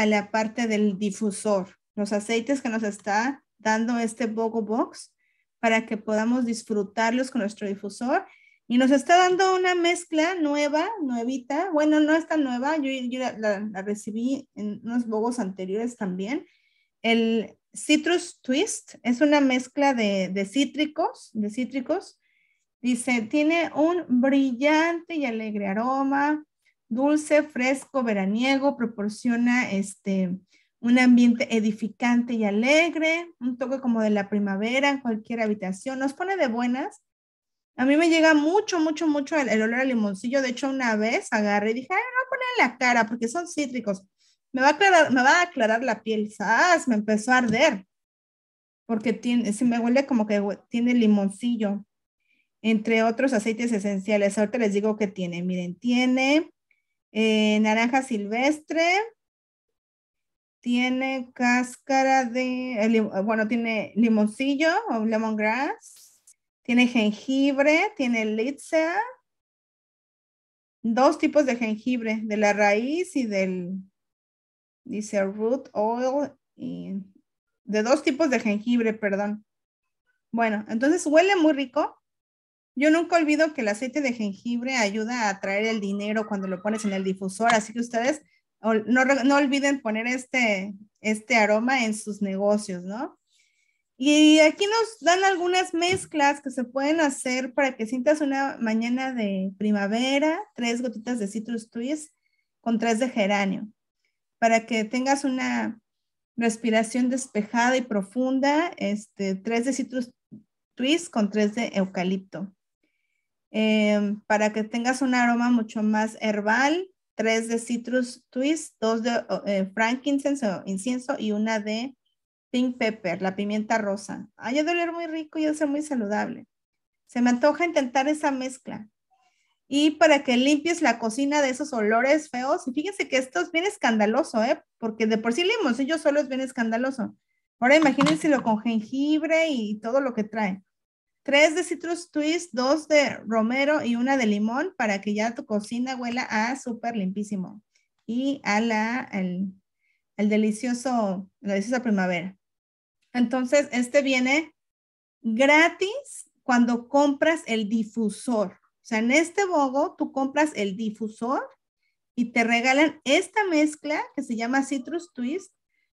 a la parte del difusor, los aceites que nos está dando este Bogo Box para que podamos disfrutarlos con nuestro difusor. Y nos está dando una mezcla nueva, nuevita. Bueno, no está nueva, yo, la, recibí en unos bogos anteriores también. El Citrus Twist es una mezcla de, de cítricos, de cítricos. Dice, tiene un brillante y alegre aroma, dulce, fresco, veraniego, proporciona este, un ambiente edificante y alegre, un toque como de la primavera en cualquier habitación, nos pone de buenas. A mí me llega mucho, mucho, mucho el, olor al limoncillo. De hecho, una vez agarré y dije, no poner en la cara porque son cítricos. Me va a aclarar, me va a aclarar la piel. Me empezó a arder porque tiene, se me huele como que tiene limoncillo, entre otros aceites esenciales. Ahorita les digo que tiene. Miren, tiene eh, naranja silvestre. Tiene cáscara de, bueno, tiene limoncillo o lemongrass. Tiene jengibre, tiene litsea. Dos tipos de jengibre, de la raíz y del, dice root oil, y de dos tipos de jengibre, perdón. Bueno, entonces huele muy rico. Yo nunca olvido que el aceite de jengibre ayuda a atraer el dinero cuando lo pones en el difusor, así que ustedes no, olviden poner este, este aroma en sus negocios, ¿no? Y aquí nos dan algunas mezclas que se pueden hacer para que sientas una mañana de primavera, tres gotitas de citrus twist con tres de geranio, para que tengas una respiración despejada y profunda, este, tres de citrus twist con tres de eucalipto. Em, para que tengas un aroma mucho más herbal, tres de citrus twist, dos de eh, frankincense o incienso y una de pink pepper, la pimienta rosa. Ay, ya de oler muy rico y ser muy saludable. Se me antoja intentar esa mezcla. Y para que limpies la cocina de esos olores feos, y fíjense que esto es bien escandaloso, ¿eh? porque de por sí limoncillo solo es bien escandaloso. Ahora imagínense lo con jengibre y todo lo que trae. Tres de citrus twist, dos de romero y una de limón para que ya tu cocina huela a súper limpísimo y a la, el delicioso, la deliciosa primavera. Entonces, este viene gratis cuando compras el difusor. O sea, en este bogo tú compras el difusor y te regalan esta mezcla que se llama Citrus Twist